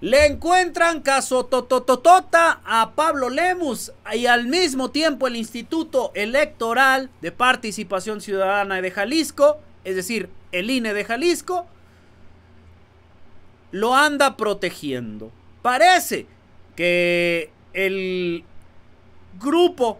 Le encuentran caso a Pablo Lemus y al mismo tiempo el Instituto Electoral de Participación Ciudadana de Jalisco, es decir, el INE de Jalisco, lo anda protegiendo. Parece que el grupo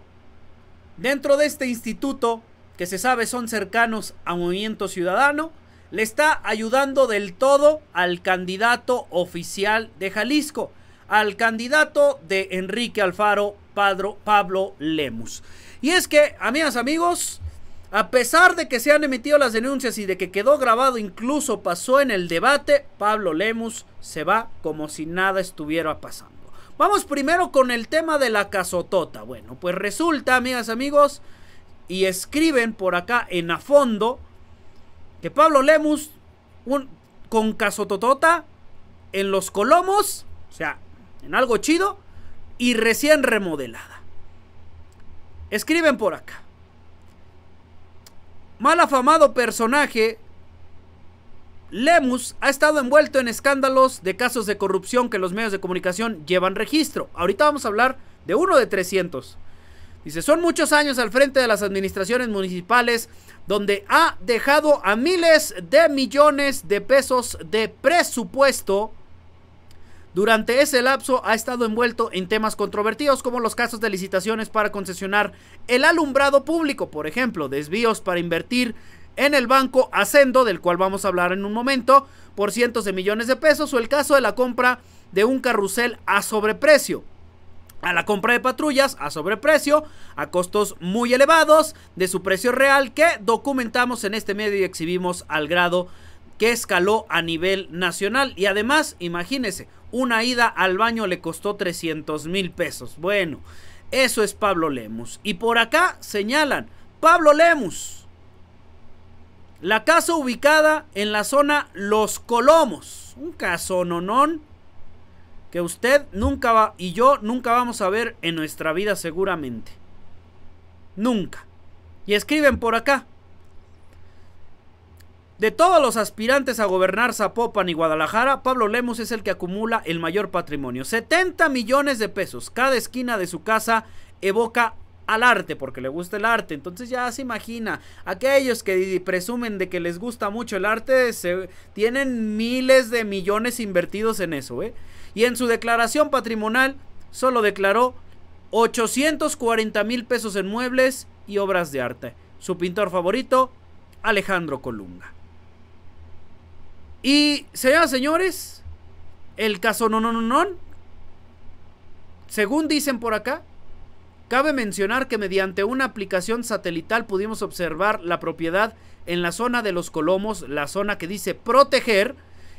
dentro de este instituto, que se sabe son cercanos a Movimiento Ciudadano, le está ayudando del todo al candidato oficial de Jalisco, al candidato de Enrique Alfaro, Pablo Lemus. Y es que, amigas, amigos, a pesar de que se han emitido las denuncias y de que quedó grabado, incluso pasó en el debate, Pablo Lemus se va como si nada estuviera pasando. Vamos primero con el tema de la casotota. Bueno, pues resulta, amigas, amigos, y escriben por acá en a fondo que Pablo Lemus, un, con casototota en los colomos, o sea, en algo chido, y recién remodelada. Escriben por acá. Mal afamado personaje, Lemus ha estado envuelto en escándalos de casos de corrupción que los medios de comunicación llevan registro. Ahorita vamos a hablar de uno de 300. Dice, son muchos años al frente de las administraciones municipales donde ha dejado a miles de millones de pesos de presupuesto. Durante ese lapso ha estado envuelto en temas controvertidos como los casos de licitaciones para concesionar el alumbrado público, por ejemplo, desvíos para invertir en el banco Ascendo, del cual vamos a hablar en un momento, por cientos de millones de pesos, o el caso de la compra de un carrusel a sobreprecio a la compra de patrullas a sobreprecio, a costos muy elevados de su precio real que documentamos en este medio y exhibimos al grado que escaló a nivel nacional. Y además, imagínense, una ida al baño le costó 300 mil pesos. Bueno, eso es Pablo Lemus. Y por acá señalan, Pablo Lemus, la casa ubicada en la zona Los Colomos, un caso nonón que usted nunca va y yo nunca vamos a ver en nuestra vida seguramente. Nunca. Y escriben por acá. De todos los aspirantes a gobernar Zapopan y Guadalajara, Pablo Lemos es el que acumula el mayor patrimonio. 70 millones de pesos. Cada esquina de su casa evoca al arte, porque le gusta el arte. Entonces ya se imagina, aquellos que presumen de que les gusta mucho el arte, se, tienen miles de millones invertidos en eso. ¿eh? Y en su declaración patrimonial solo declaró 840 mil pesos en muebles y obras de arte. Su pintor favorito, Alejandro Colunga. Y, señoras y señores, el caso no, no, no, no, según dicen por acá, Cabe mencionar que mediante una aplicación satelital pudimos observar la propiedad en la zona de los colomos, la zona que dice proteger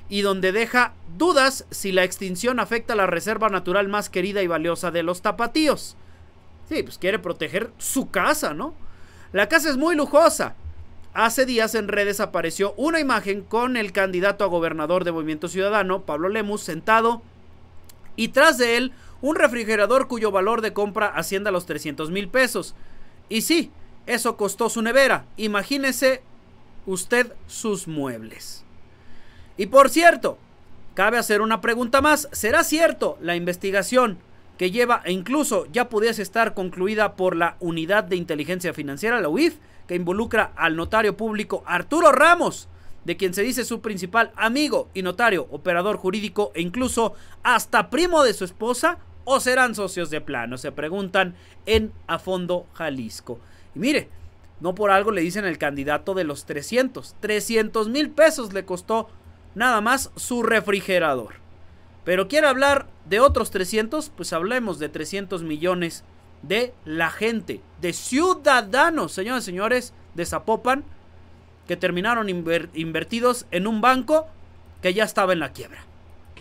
y donde deja dudas si la extinción afecta a la reserva natural más querida y valiosa de los tapatíos. Sí, pues quiere proteger su casa, ¿no? La casa es muy lujosa. Hace días en redes apareció una imagen con el candidato a gobernador de Movimiento Ciudadano, Pablo Lemus, sentado y tras de él un refrigerador cuyo valor de compra ascienda a los 300 mil pesos. Y sí, eso costó su nevera. Imagínese usted sus muebles. Y por cierto, cabe hacer una pregunta más. ¿Será cierto la investigación que lleva e incluso ya pudiese estar concluida por la Unidad de Inteligencia Financiera, la UIF, que involucra al notario público Arturo Ramos? de quien se dice su principal amigo y notario, operador jurídico e incluso hasta primo de su esposa, o serán socios de plano, se preguntan en A Fondo Jalisco. Y mire, no por algo le dicen el candidato de los 300. 300 mil pesos le costó nada más su refrigerador. Pero quiere hablar de otros 300, pues hablemos de 300 millones de la gente, de ciudadanos, señores y señores, de Zapopan, que terminaron invertidos en un banco que ya estaba en la quiebra.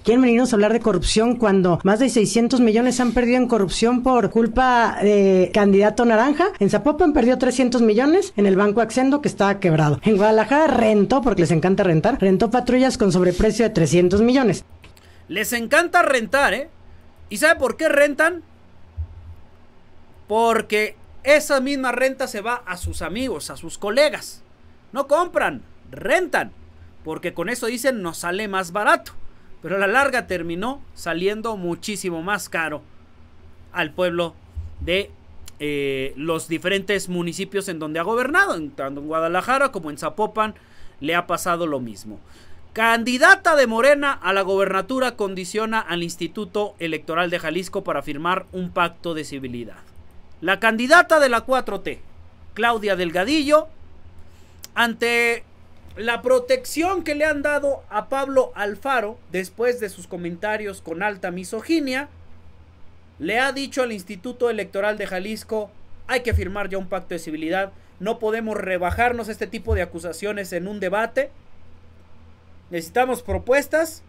Quieren venirnos a hablar de corrupción cuando más de 600 millones han perdido en corrupción por culpa de candidato naranja. En Zapopan perdió 300 millones en el Banco Accendo que estaba quebrado. En Guadalajara rentó, porque les encanta rentar, rentó patrullas con sobreprecio de 300 millones. Les encanta rentar, ¿eh? ¿Y sabe por qué rentan? Porque esa misma renta se va a sus amigos, a sus colegas. No compran, rentan. Porque con eso dicen nos sale más barato pero a la larga terminó saliendo muchísimo más caro al pueblo de eh, los diferentes municipios en donde ha gobernado, tanto en Guadalajara como en Zapopan, le ha pasado lo mismo. Candidata de Morena a la gobernatura condiciona al Instituto Electoral de Jalisco para firmar un pacto de civilidad. La candidata de la 4T, Claudia Delgadillo, ante la protección que le han dado a Pablo Alfaro después de sus comentarios con alta misoginia, le ha dicho al Instituto Electoral de Jalisco, hay que firmar ya un pacto de civilidad, no podemos rebajarnos este tipo de acusaciones en un debate, necesitamos propuestas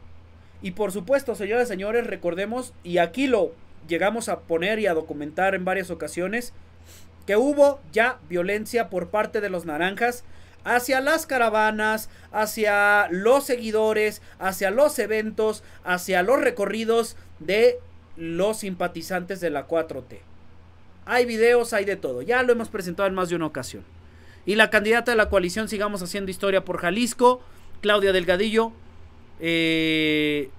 y por supuesto, señoras y señores, recordemos, y aquí lo llegamos a poner y a documentar en varias ocasiones, que hubo ya violencia por parte de los naranjas hacia las caravanas, hacia los seguidores, hacia los eventos, hacia los recorridos de los simpatizantes de la 4T. Hay videos, hay de todo. Ya lo hemos presentado en más de una ocasión. Y la candidata de la coalición, sigamos haciendo historia por Jalisco, Claudia Delgadillo, eh,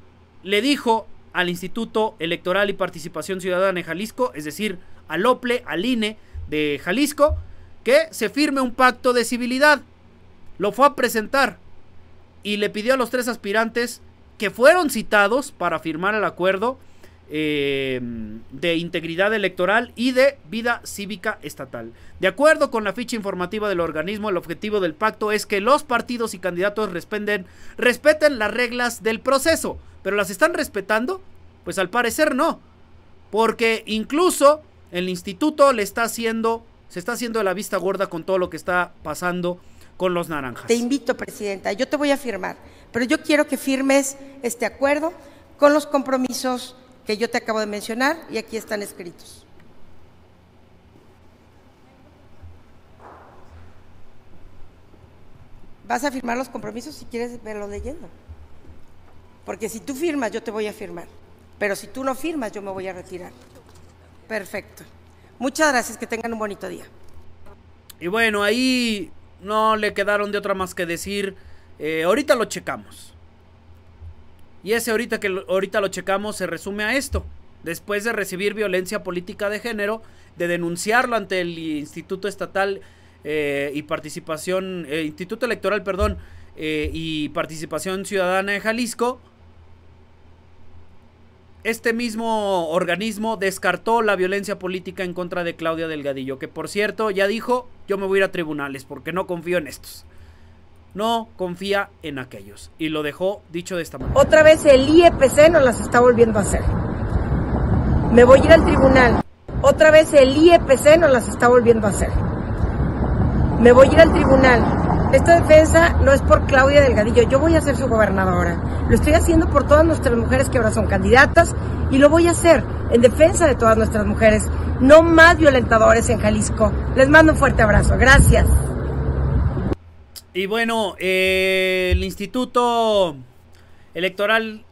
le dijo al Instituto Electoral y Participación Ciudadana de Jalisco, es decir, al OPLE, al INE de Jalisco, que se firme un pacto de civilidad lo fue a presentar y le pidió a los tres aspirantes que fueron citados para firmar el acuerdo eh, de integridad electoral y de vida cívica estatal. De acuerdo con la ficha informativa del organismo, el objetivo del pacto es que los partidos y candidatos respeten, respeten las reglas del proceso. ¿Pero las están respetando? Pues al parecer no. Porque incluso el instituto le está haciendo, se está haciendo la vista gorda con todo lo que está pasando con los naranjas. Te invito, Presidenta, yo te voy a firmar, pero yo quiero que firmes este acuerdo con los compromisos que yo te acabo de mencionar y aquí están escritos. Vas a firmar los compromisos si quieres verlo leyendo. Porque si tú firmas, yo te voy a firmar. Pero si tú no firmas, yo me voy a retirar. Perfecto. Muchas gracias, que tengan un bonito día. Y bueno, ahí no le quedaron de otra más que decir, eh, ahorita lo checamos. Y ese ahorita que ahorita lo checamos se resume a esto. Después de recibir violencia política de género, de denunciarlo ante el Instituto Estatal eh, y Participación, eh, Instituto Electoral, perdón, y Participación Ciudadana de Jalisco, este mismo organismo descartó la violencia política en contra de Claudia Delgadillo, que por cierto ya dijo, yo me voy a ir a tribunales porque no confío en estos. No confía en aquellos. Y lo dejó dicho de esta manera. Otra vez el IEPC no las está volviendo a hacer. Me voy a ir al tribunal. Otra vez el IEPC no las está volviendo a hacer. Me voy a ir al tribunal. Esta defensa no es por Claudia Delgadillo, yo voy a ser su gobernadora. Lo estoy haciendo por todas nuestras mujeres que ahora son candidatas y lo voy a hacer en defensa de todas nuestras mujeres. No más violentadores en Jalisco. Les mando un fuerte abrazo. Gracias. Y bueno, eh, el Instituto Electoral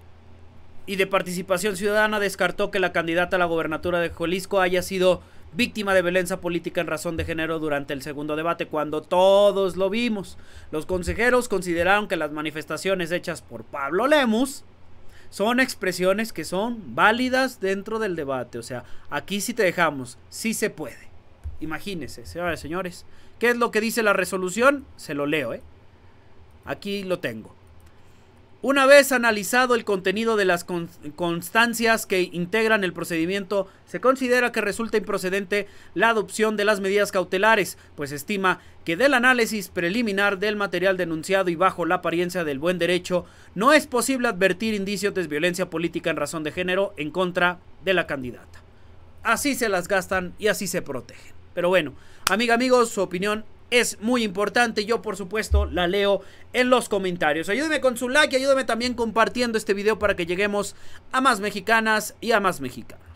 y de Participación Ciudadana descartó que la candidata a la gobernatura de Jalisco haya sido víctima de violencia política en razón de género durante el segundo debate, cuando todos lo vimos. Los consejeros consideraron que las manifestaciones hechas por Pablo Lemus son expresiones que son válidas dentro del debate. O sea, aquí sí te dejamos, sí se puede. Imagínense, señores, ¿qué es lo que dice la resolución? Se lo leo, ¿eh? Aquí lo tengo. Una vez analizado el contenido de las constancias que integran el procedimiento, se considera que resulta improcedente la adopción de las medidas cautelares, pues estima que del análisis preliminar del material denunciado y bajo la apariencia del buen derecho, no es posible advertir indicios de violencia política en razón de género en contra de la candidata. Así se las gastan y así se protegen. Pero bueno, amiga, amigos, su opinión es muy importante. Yo, por supuesto, la leo en los comentarios. Ayúdeme con su like y ayúdeme también compartiendo este video para que lleguemos a más mexicanas y a más mexicanas.